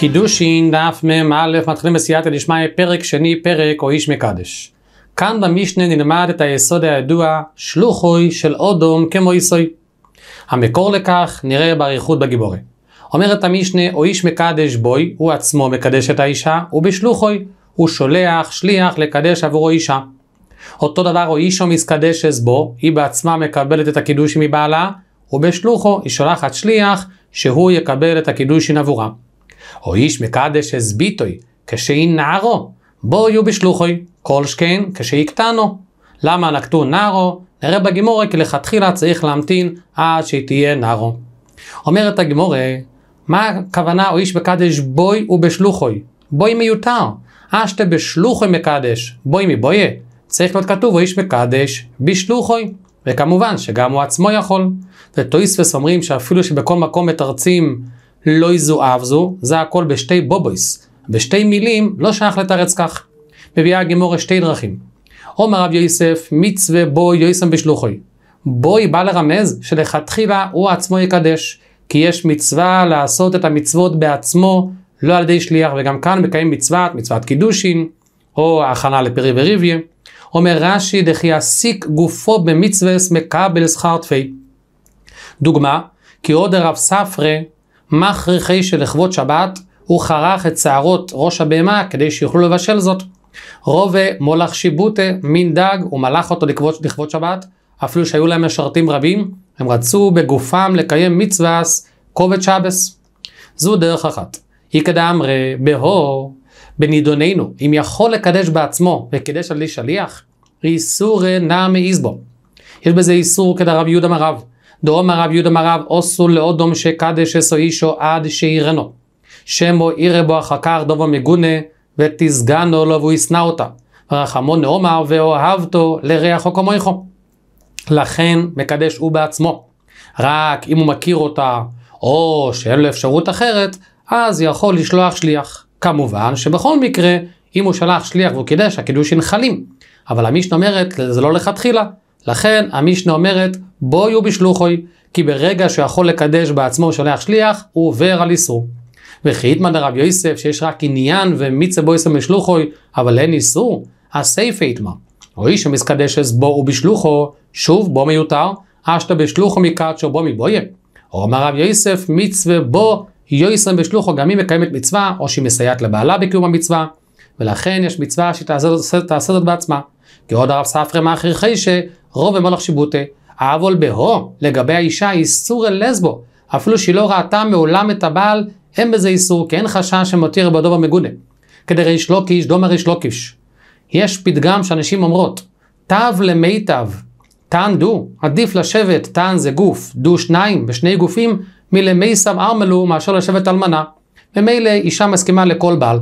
קידושין דף מ"א מתחילים בסייעתא דשמיא פרק שני פרק או איש מקדש. כאן במשנה נלמד את היסוד הידוע שלוחוי של אודום כמו איסוי. המקור לכך נראה באריכות בגיבורי. אומרת המשנה או איש מקדש בוי הוא עצמו מקדש את האישה ובשלוחוי הוא שולח שליח לקדש עבורו אישה. אותו דבר או אישו מסקדשס בו היא בעצמה מקבלת את הקידושין מבעלה ובשלוחו היא שולחת שליח שהוא יקבל את הקידושין עבורה. או איש מקדש הסביטוי, נערו, בו יהיו בשלוחוי, כל שכן קטנו. למה נקטו נערו? נראה בגימורי כי לכתחילה צריך להמתין עד שהיא תהיה נערו. אומרת הגימורי, מה הכוונה או איש מקדש בוי ובשלוחוי? בוי מיותר. אשתה בשלוחוי מקדש, בוי מבויה. צריך להיות כתוב או איש מקדש בשלוחוי. וכמובן שגם הוא עצמו יכול. וטויספס אומרים שאפילו שבכל מקום מתרצים לא יזואב זו, זה הכל בשתי בובויס, בשתי מילים, לא שייך לתרץ כך. מביאה הגמורה שתי דרכים. אומר רב יוסף, מצווה בו יוסם בשלוחוי. בוי בא לרמז שלכתחילה הוא עצמו יקדש, כי יש מצווה לעשות את המצוות בעצמו, לא על ידי שליח, וגם כאן מקיים מצוות, מצוות קידושין, או הכנה לפרי וריביה. אומר רש"י, דכי יעסיק גופו במצווה מקבל שכר תפי. דוגמה, כי עוד הרב ספרי מכריחי שלכבוד שבת, הוא חרך את שערות ראש הבהמה כדי שיוכלו לבשל זאת. רובה מולך שיבוטה מין דג, הוא מלך אותו לכבוד, לכבוד שבת, אפילו שהיו להם משרתים רבים, הם רצו בגופם לקיים מצווה כובד שבס. זו דרך אחת. היא כדאמרי בהור בנידוננו, אם יכול לקדש בעצמו וקידש על ידי שליח, איסור נע מעיז בו. יש בזה איסור כדרב יהודה מרב. דרום הרב יהודה מרב עושו לאודום שקדש אסו אישו עד שירנו. שמו עירה בו אחר כך דובו מגונה ותסגנו לו והוא ישנא אותה. רחמו נאמר ואוהבתו לריח לריחו כמויכו. לכן מקדש הוא בעצמו. רק אם הוא מכיר אותה או שאין לו אפשרות אחרת, אז יכול לשלוח שליח. כמובן שבכל מקרה, אם הוא שלח שליח והוא קידש, הקידושין חלים. אבל המשנה אומרת, זה לא לכתחילה. לכן המשנה אומרת, בויו בשלוחוי, כי ברגע שהוא יכול לקדש בעצמו שולח שליח, הוא עובר על איסור. וכי יתמן הרב יוסף שיש רק עניין ומיצה בויסם בשלוחוי, אבל אין איסור, הסייפה יתמן. או איש המסקדשס בו ובשלוחו, שוב בו מיותר, אשתא בשלוחו מקדשו בו מבויה. או אמר רב יוסף, מצווה בו יויסם בשלוחו, גם היא מקיימת מצווה, או שהיא מסייעת לבעלה בקיום המצווה, ולכן יש מצווה שתעשה זאת בעצמה. כי עוד הרב ספרי מאחר חיישה, רוב במלך שיבוטה, העוול בהו לגבי האישה איסור אל לסבו, אפילו שהיא לא ראתה מעולם את הבעל, אין בזה איסור, כי אין חשש שמותיר בידו במגונה. כדריש לוקיש, לא דומה ריש לוקיש. לא יש פתגם שאנשים אומרות, תו למיטב, תן דו, עדיף לשבת, תן זה גוף, דו שניים, בשני גופים, סב ארמלו מאשר לשבת אלמנה. ומילא אישה מסכימה לכל בעל.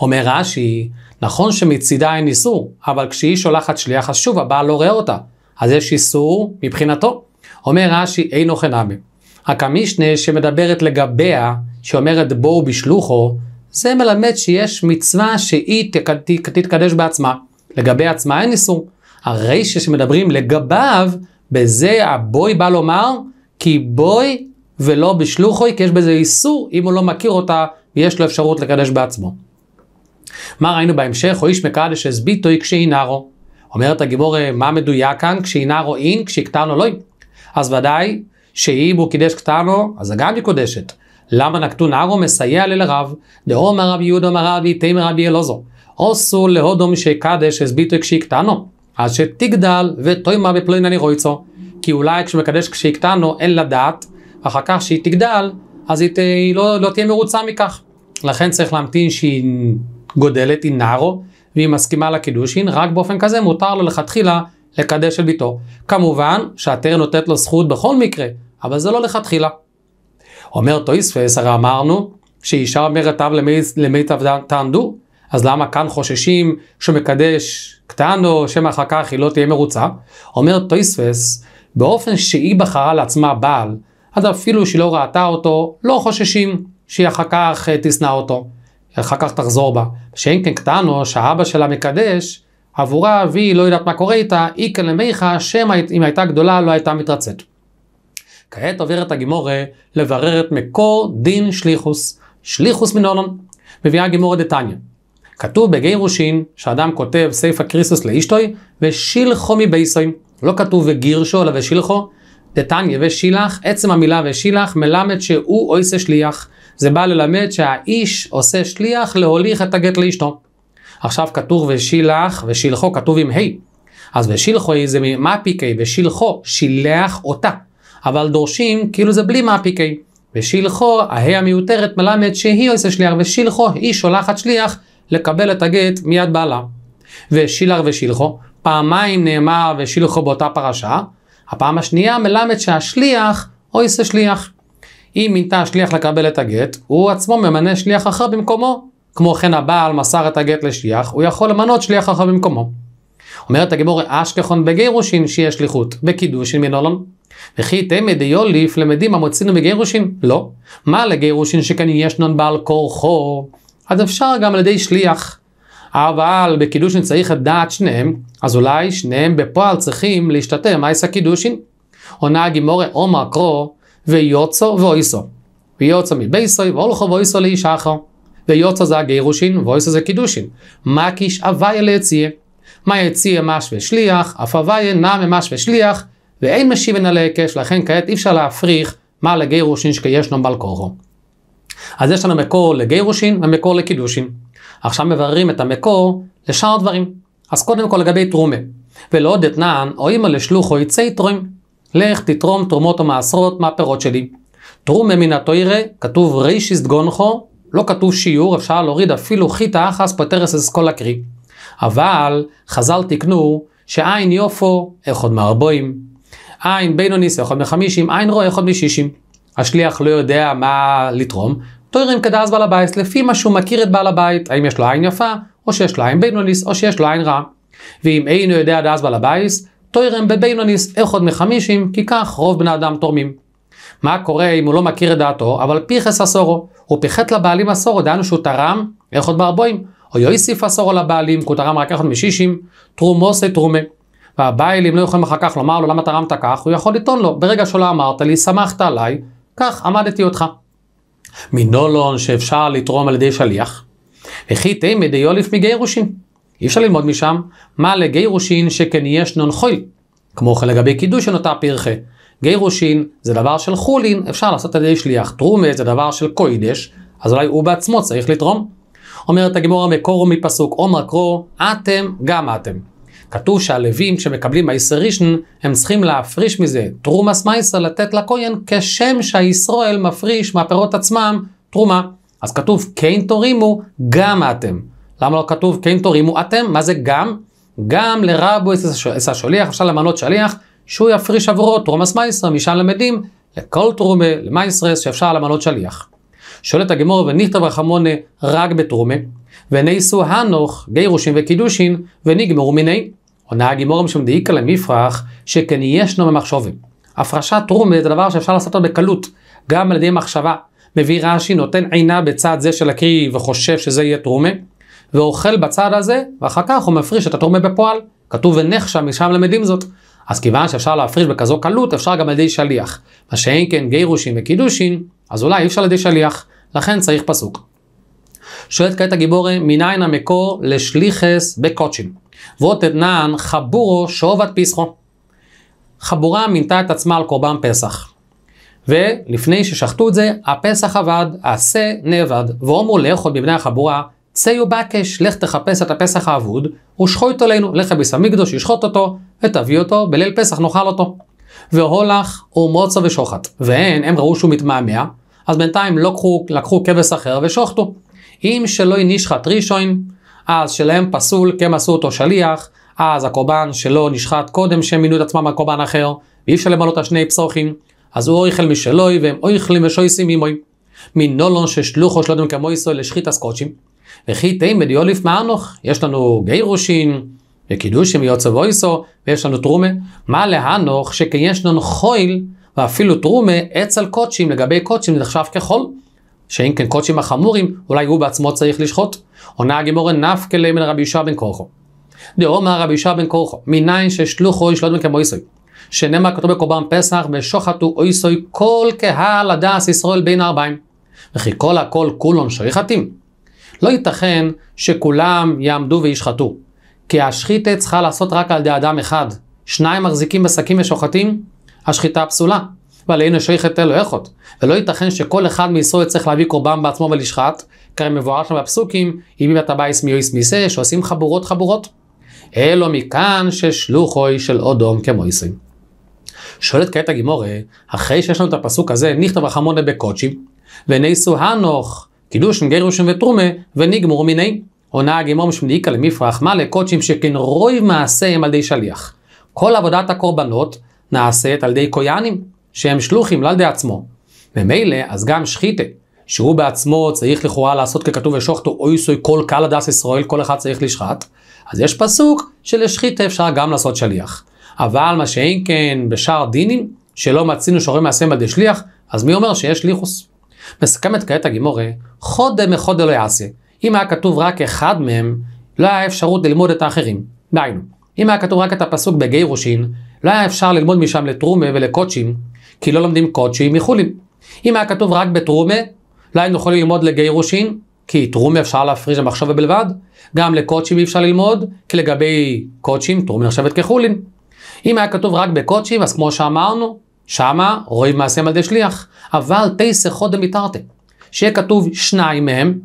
אומר רש"י, נכון שמצידה אין איסור, אבל כשהיא שולחת שליח, אז שוב הבעל לא רואה אותה. אז יש איסור מבחינתו. אומר רש"י, אינו חינמי. כן רק המשנה שמדברת לגביה, שאומרת בואו בשלוחו, זה מלמד שיש מצווה שהיא תתקדש בעצמה. לגבי עצמה אין איסור. הרי שמדברים לגביו, בזה הבוי בא לומר, כי בוי ולא בשלוחוי, כי יש בזה איסור אם הוא לא מכיר אותה ויש לו אפשרות לקדש בעצמו. מה ראינו בהמשך? או איש מקדשס ביטוי כשאינרו. אומרת הגיבור, מה מדויק כאן? כשאינרו אין, כשקטנו לא אין. אז ודאי שאם הוא קידש קטנו, אז גם היא קודשת. למה נקטו ארו מסייע ללרב? דאומר רבי יהודה אמר רבי תימר רבי אלוזו. אוסו להודום שקדש הסביטו כשיקטנו. אז שתגדל ותוימה בפלוינני רויצו. כי אולי כשמקדש כשיקטנו אין לה דעת, אחר כך שהיא תגדל, אז היא, ת... היא לא, לא תהיה מרוצה מכך. לכן צריך להמתין שהיא גודלת, היא נארו, והיא מסכימה לקידושין, רק באופן כזה מותר לו לכתחילה לקדש את ביתו. כמובן שהתר נותנת לו זכות בכל מקרה, אבל זה לא לכתחילה. אומר טויספס, הרי אמרנו שאישה אומרת אב למיטב תענדו, אז למה כאן חוששים שמקדש קטן או שמא אחר כך היא לא תהיה מרוצה? אומר טויספס, באופן שהיא בחרה לעצמה בעל, אז אפילו שהיא לא ראתה אותו, לא חוששים שהיא אחר כך אה, תשנא אותו. אחר כך תחזור בה. שאין כן קטנו, שהאבא שלה מקדש, עבורה והיא לא יודעת מה קורה איתה, איקן כן למיכה, שמא אם הייתה גדולה לא הייתה מתרצית. כעת עוברת הגימורה לברר את מקור דין שליחוס, שליחוס מנונון. מביאה הגימורה דתניא. כתוב בגירושין, שאדם כותב סייפה קריסוס לאישתוי, ושילחו מבייסוי. לא כתוב וגירשו, אלא ושילחו. דתניא ושילח, עצם המילה ושילח מלמד שהוא אויסה שליח. זה בא ללמד שהאיש עושה שליח להוליך את הגט לאשתו. עכשיו כתוב ושילח ושילחו כתוב עם ה' אז ושילחו זה מפיקי ושילחו שילח אותה אבל דורשים כאילו זה בלי מפיקי ושילחו ההי המיותרת מלמד שהיא עושה שליח ושילחו היא שולחת שליח לקבל את הגט מיד בעלה ושילח ושילחו פעמיים נאמר ושילחו באותה פרשה הפעם השנייה מלמד שהשליח עושה שליח אם מינתה השליח לקבל את הגט, הוא עצמו ממנה שליח אחר במקומו. כמו כן הבעל מסר את הגט לשליח, הוא יכול למנות שליח אחר במקומו. אומרת הגימור אשכחון בגירושין שיש שליחות, בקידושין מנולון. וכי תמי דיוליף למדים המוצינו בגירושין? לא. מה לגירושין שכן ישנון בעל כורחו? אז אפשר גם על ידי שליח. אבל בקידושין צריך את דעת שניהם, אז אולי שניהם בפועל צריכים להשתתף מעיס הקידושין. עונה הגימורי עומר קרוא, ויוצא ואויסו. ויוצא מבייסוי והולכו ואויסו לאיש אחר. ויוצא זה הגירושין ואויסו זה קידושין. מקיש אביה ליציה. מה יציה מש ושליח, אף אביה נע ממש ושליח, ואין משיבן על ההיקש, לכן כעת אי אפשר להפריך מה לגירושין שכישנו בעל כורחו. אז יש לנו מקור לגירושין ומקור לקידושין. עכשיו מבררים את המקור לשאר הדברים. אז קודם כל לגבי תרומה. ולעוד אתנן, או אימא לשלוחו יצא תרומה. לך תתרום תרומות המעשרות, מה הפירות שלי? תרום מן התוירה, כתוב רישיס גונחו, לא כתוב שיעור, אפשר להוריד אפילו חיטא אחס פטרס אסכול קרי. אבל חז"ל תיקנו שעין יופו, אחד מארבעים, עין בינוניס, אחד מחמישים, עין רואה, אחד משישים. השליח לא יודע מה לתרום, תוירים כדאז בעל הבית, לפי מה שהוא מכיר את בעל הבית, האם יש לו עין יפה, או שיש לו עין בינוניס, או שיש לו עין רע. ואם אינו יודע דאז בעל הבית, תוירם בבינוניס אחד מחמישים, כי כך רוב בני אדם תורמים. מה קורה אם הוא לא מכיר את דעתו, אבל פיכס אסורו, הוא פיחת לבעלים אסורו, דהיינו שהוא תרם אחד בארבעים, או יויסיף אסורו לבעלים, כי הוא תרם רק אחד משישים, תרומוס לתרומה. והבעלים לא יכולים אחר כך לומר לו למה תרמת כך, הוא יכול לטעון לו, ברגע שלא אמרת לי, שמחת עליי, כך עמדתי אותך. מנולון שאפשר לתרום על ידי שליח, וכי תמי דיוליף מגירושין. אי אפשר ללמוד משם, מה לגירושין שכן יש נון חויל. כמו כן לגבי קידוש שנותר פרחה. גירושין זה דבר של חולין, אפשר לעשות על ידי שליח. תרומה זה דבר של קוידש, אז אולי הוא בעצמו צריך לתרום. אומרת הגמורה המקור מפסוק עומר קרו, אתם גם אתם. כתוב שהלווים שמקבלים מייסרישן, הם צריכים להפריש מזה תרומה סמייסר לתת לכהן, כשם שהישראל מפריש מהפירות עצמם תרומה. אז כתוב כן תורימו, גם אתם. למה לא כתוב כן תורימו אתם? מה זה גם? גם לרבו את השליח, אפשר למנות שליח שהוא יפריש עבורו תרומס מייסר, משם למדים לכל תרומה, למייסרס, שאפשר למנות שליח. שואלת הגמור ונכתב רחמונה רק בתרומה, ונעשו הנוך גירושין וקידושין ונגמרו מיני. עונה הגמור משום דאיקה למפרח שכן ישנו ממחשובים. הפרשת תרומה זה דבר שאפשר לעשות אותו בקלות, גם על ידי מחשבה. מביא רש"י נותן עינה בצד זה של הקריא וחושב שזה יהיה תרומה. ואוכל בצד הזה, ואחר כך הוא מפריש את התורמה בפועל. כתוב ונחשם, משם למדים זאת. אז כיוון שאפשר להפריש בכזו קלות, אפשר גם על ידי שליח. מה שאין כן גירושין וקידושין, אז אולי אי אפשר על ידי שליח, לכן צריך פסוק. שואלת כעת הגיבורה, מניין המקור לשליחס בקודשין? ועוד אתנן חבורו שאובת פסחו. חבורה מינתה את עצמה על קורבן פסח. ולפני ששחטו את זה, הפסח אבד, השה נאבד, ואומרו לאכול מבני החבורה צאו בקש, לך תחפש את הפסח האבוד, ושחוט עלינו, לך לביס המקדוש, ישחוט אותו, ותביא אותו, בליל פסח נאכל אותו. והולך ומוצא ושוחט, והן, הם ראו שהוא מתמהמה, אז בינתיים לקחו, לקחו כבש אחר ושוחטו. אם שלא נשחט ראשון, אז שלהם פסול, כי כן הם עשו אותו שליח, אז הקורבן שלא נשחט קודם שהם מינו את עצמם על קורבן אחר, ואי אפשר למלא על שני פסוחים, אז הוא אוכל משלוי, והם אוכלים ושויסים עמוי. מנולון ששלוחו שלא יודעים כמו ישראל לשחית הסקוטשים. וכי תהי יוליף מארנוך, יש לנו גירושין, וקידושים יוצא וויסו, ויש לנו תרומה. מה להנוך שכיש לנו חויל, ואפילו תרומה, עץ על קודשים, לגבי קודשים זה נחשב כחול. שאם כן קודשים החמורים, אולי הוא בעצמו צריך לשחוט. עונה הגימורה נפקא ליה מן רבי יהושע בן כורחו. דאומר רבי יהושע בן כורחו, מניין ששלוחו ישלוט מכם אויסוי. שנאמר כתוב בקורבן פסח, ושוחטו אויסוי כל קהל הדס ישראל בין הארבעים. וכי כל הכל כולון שויכתים. לא ייתכן שכולם יעמדו וישחטו. כי השחיתה צריכה לעשות רק על ידי אדם אחד. שניים מחזיקים בשקים ושוחטים, השחיטה פסולה. ועל ועלינו שייכת אלו איכות. ולא ייתכן שכל אחד מישראל צריך להביא קורבן בעצמו ולשחט, כי מבואר שם בפסוקים, אם אתה בא בייס מיועיס מיסה, שעושים חבורות חבורות. אלו מכאן ששלוחוי של אודום כמויסים. שואלת כעת הגימורה, אחרי שיש לנו את הפסוק הזה, נכתב רחמונה בקודשי, וניסו הנוך קידושין, גירושין ותרומה, ונגמור מיני. עונה הגימור משום דאיקה למפרח מלא קודשים שכן רוי מעשיהם על ידי שליח. כל עבודת הקורבנות נעשית על ידי קויאנים, שהם שלוחים, לא על ידי עצמו. ומילא, אז גם שחיתה, שהוא בעצמו צריך לכאורה לעשות ככתוב ושוחטו סוי כל קל הדס ישראל, כל אחד צריך לשחט, אז יש פסוק שלשחיתה אפשר גם לעשות שליח. אבל מה שאין כן בשאר דינים, שלא מצינו שורה מעשיהם על ידי שליח, אז מי אומר שיש ליחוס? מסכמת כעת הגימורה, חודה מחודה לא יעשה. אם היה כתוב רק אחד מהם, לא היה אפשרות ללמוד את האחרים. דהיינו, אם היה כתוב רק את הפסוק בגירושין, לא היה אפשר ללמוד משם לטרומה ולקודשים, כי לא לומדים קודשים מחולים. אם היה כתוב רק בטרומה, לא היינו יכולים ללמוד לגירושין, כי טרומה אפשר להפריש למחשבה בלבד, גם לקודשים אי אפשר ללמוד, כי לגבי קודשים טרומה נחשבת כחולין. אם היה כתוב רק בקודשים, אז כמו שאמרנו, שמה רואים מעשיהם על ידי שליח, אבל תייסר חודם מתרתי. שיהיה כתוב שניים מהם,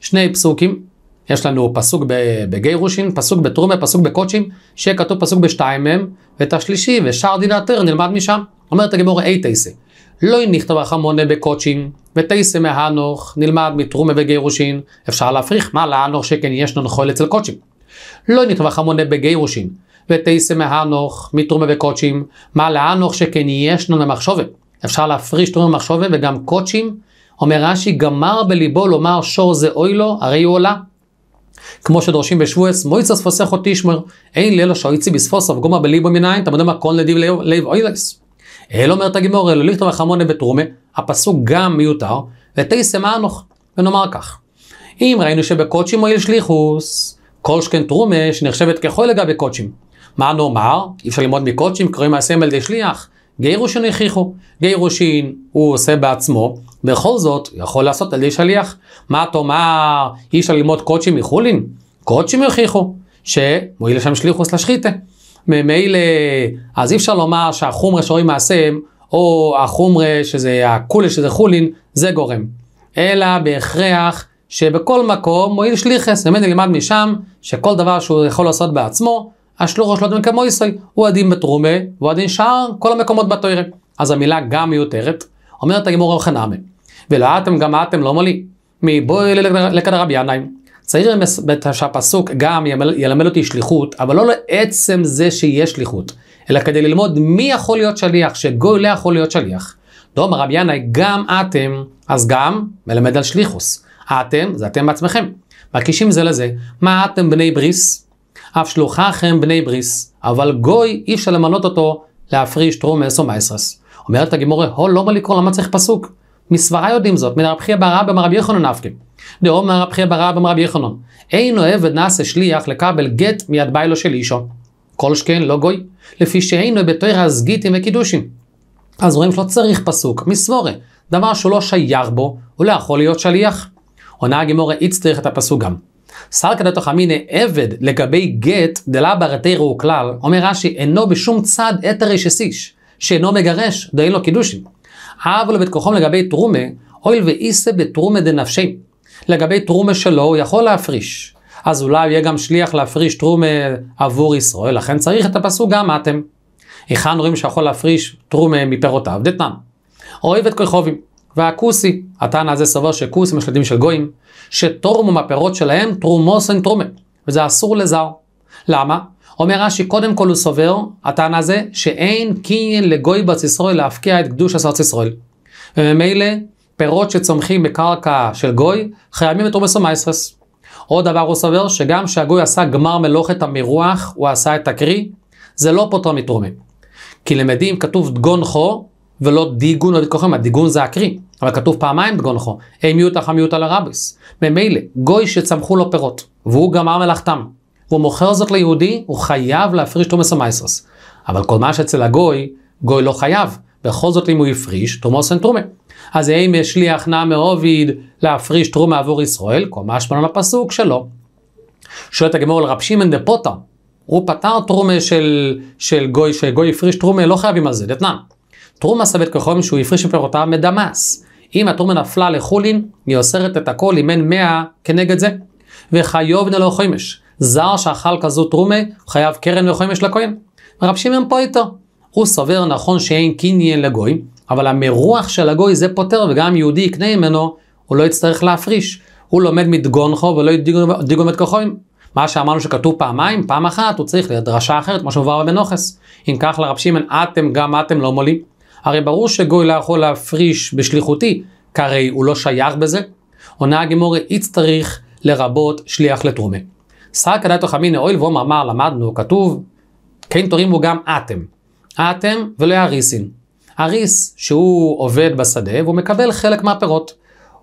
שני פסוקים, יש לנו פסוק בגיירושין, פסוק בתרומה, פסוק בקודשים, שיהיה כתוב פסוק בשתיים מהם, ואת השלישי, ושאר דין האתר, נלמד משם. אומרת הגמור אי תייסר. לא נכתב מונה בקודשים, ותייסר מהנוך, נלמד מתרומה וגיירושין, אפשר להפריך מה לאנוך שכן יש לנו חול אצל קודשים. לא נכתב החמונה בגירושין, ותעשה מהנוך מתרומה וקודשים, מה לאנוך שכן ישנו למחשובת. אפשר להפריש תרומה ומחשובת וגם קודשים. אומר רש"י, גמר בליבו לומר שור זה אוי לו, הרי הוא עולה. כמו שדורשים בשבועץ, מויצה מויצס פוסחו תשמר, אין לילו שאויצי אף גומר בליבו מניין, תמודם הכל נדיב לב אוילס. אל אומרת הגימור, אלו לא לכתוב וחמונה בתרומה, הפסוק גם מיותר, ותעשה מהנוך, ונאמר כך. אם ראינו שבקודשים מועיל שליחוס, כל שכן תרומה שנחשבת ככל לגבי קודשים. מה נאמר? אי אפשר ללמוד מקודשים, קוראים מעשיהם על ידי שליח. גירושין הכריחו. גירושין הוא עושה בעצמו, בכל זאת יכול לעשות על ידי שליח. מה תאמר, אי אפשר ללמוד קודשים מחולין? קודשים הכריחו, שמועיל לשם שליחוס לשחיתה. ממילא, אז אי אפשר לומר שהחומרה שרואים מעשיהם, או החומרה שזה הקולה שזה חולין, זה גורם. אלא בהכרח שבכל מקום מועיל שליחס, באמת נלמד משם שכל דבר שהוא יכול לעשות בעצמו, השלוחו של לא אדם כמויסוי, הוא הדין בתרומה, והוא הדין שאר כל המקומות בתוירה. אז המילה גם מיותרת, אומרת הגמור רב חנאמה, ולא אתם גם אתם לא מולי, מבואי לכדר רבי יניים. צריך שהפסוק גם ילמד אותי שליחות, אבל לא לעצם זה שיש שליחות, אלא כדי ללמוד מי יכול להיות שליח, שגוי לא יכול להיות שליח. דומר רבי ינאי, גם אתם, אז גם מלמד על שליחוס. אתם, זה אתם בעצמכם. מקישים זה לזה. מה אתם בני בריס? אף שלוחה שלוחכם בני בריס, אבל גוי אי אפשר למנות אותו להפריש טרום או מייסרס. אומרת הגימורי, הו לא לקרוא, למה צריך פסוק? מסברה יודעים זאת, מן הרב חייא ברא במרבי יחנון נפקא. דאום מרב חייא ברא במרבי יחנון. אין אוהב ונעשה שליח לקבל גט מיד ביילו של אישו. כל שכן לא גוי, לפי שאינו אז גיטים וקידושים. אז רואים שלא צריך פסוק, מסבורי, דבר שהוא לא שייך בו, הוא לא יכול להיות שליח. עונה הגימורי, איץ צריך את הפסוק גם. סלקא דתוכמינא עבד לגבי גט דלה ברתי ראו כלל, אומר רש"י, אינו בשום צד אתרי שסיש, שאינו מגרש, דאין לו קידושין. אבל בית כוחם לגבי תרומה, הואיל ואיסא בתרומה דנפשי. לגבי תרומה שלו, הוא יכול להפריש. אז אולי יהיה גם שליח להפריש תרומה עבור ישראל, לכן צריך את הפסוק גם אתם. היכן רואים שיכול להפריש תרומה מפירותיו? דתנן. אוהב את כוכבים. והכוסי, התנא הזה סבר שכוסים יש ילדים של גויים, שתורמו מהפירות שלהם תרומוסן תרומה, וזה אסור לזר. למה? אומר רש"י, קודם כל הוא סובר, התנא הזה, שאין קניין לגוי בארץ ישראל להפקיע את קדוש ארץ ישראל. וממילא, פירות שצומחים בקרקע של גוי, חייבים את תרומסו מייסרס. עוד דבר הוא סובר, שגם כשהגוי עשה גמר מלוכת המרוח, הוא עשה את הקרי, זה לא פוטר מתרומה. כי למדים, כתוב דגון חור, ולא דיגון או דתכוחם, הדיגון זה הקרי, אבל כתוב פעמיים דגון חו, דגונחו, אימיותא על הרביס. ממילא, גוי שצמחו לו פירות, והוא גמר מלאכתם, והוא מוכר זאת ליהודי, הוא חייב להפריש תומס המייסרס. אבל כל מה שאצל הגוי, גוי לא חייב. בכל זאת אם הוא יפריש, תומוס אין תרומה. אז האם יש לי הכנעה מעוביד להפריש תרומה עבור ישראל, כל מה משמעון הפסוק שלו. שואלת הגמור על רב שמען דה פוטה, הוא פטר תרומה של, של גוי, שגוי הפריש תרומה, לא חייבים על זה, דתנן. תרומה סבית כחומין שהוא הפריש מפירותיו מדמאס. אם התרומה נפלה לחולין, היא אוסרת את הכל אם אין מאה כנגד זה. וחיוב לו חומש. זר שאכל כזו תרומה, חייב קרן וחומש לכהן. רב שמעון פה איתו. הוא סובר נכון שאין קניין לגוי, אבל המרוח של הגוי זה פותר, וגם יהודי יקנה ממנו, הוא לא יצטרך להפריש. הוא לומד מדגונכו ולא ידיגו מתכוחים. מה שאמרנו שכתוב פעמיים, פעם אחת הוא צריך לדרשה אחרת, כמו שמובא בנוכס. אם כך לרב שמעון, אתם גם אתם לא מולים. הרי ברור שגוי לא יכול להפריש בשליחותי, כי הרי הוא לא שייך בזה. עונה הגמורי, יצטריך לרבות שליח לתרומה. שק הדתו חמינא אויל ואומר אמר למדנו, כתוב, כן תורימו גם אתם. אתם ולא אריסין. אריס שהוא עובד בשדה והוא מקבל חלק מהפירות.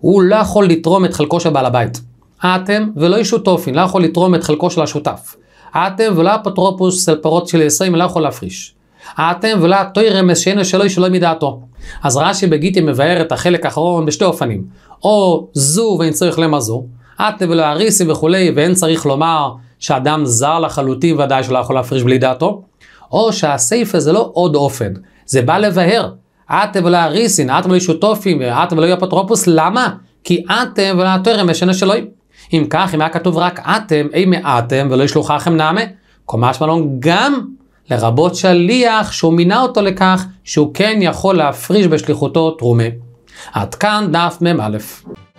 הוא לא יכול לתרום את חלקו של בעל הבית. אתם ולא תופין, לא יכול לתרום את חלקו של השותף. אתם ולא אפוטרופוס על פירות של עשרים, לא יכול להפריש. האתם ולא התוירם שאינו שלוי שלא מדעתו. אז רש"י בגיטי מבאר את החלק האחרון בשתי אופנים. או זו ואין צריך למה זו, אתם ולא אריסים וכולי, ואין צריך לומר שאדם זר לחלוטין ודאי שלא יכול להפריש בלי דעתו. או שהסייפה זה לא עוד אופן, זה בא לבאר. אתם ולא אריסים, אתם ולא שותופים, אתם ולא אפוטרופוס, למה? כי אתם ולא התורם משנה שלוי. אם כך, אם היה כתוב רק אתם, אי מאתם ולא ישלוחה לכם נעמה, קומה שמלון גם לרבות שליח שהוא מינה אותו לכך שהוא כן יכול להפריש בשליחותו תרומה. עד כאן דף מ"א.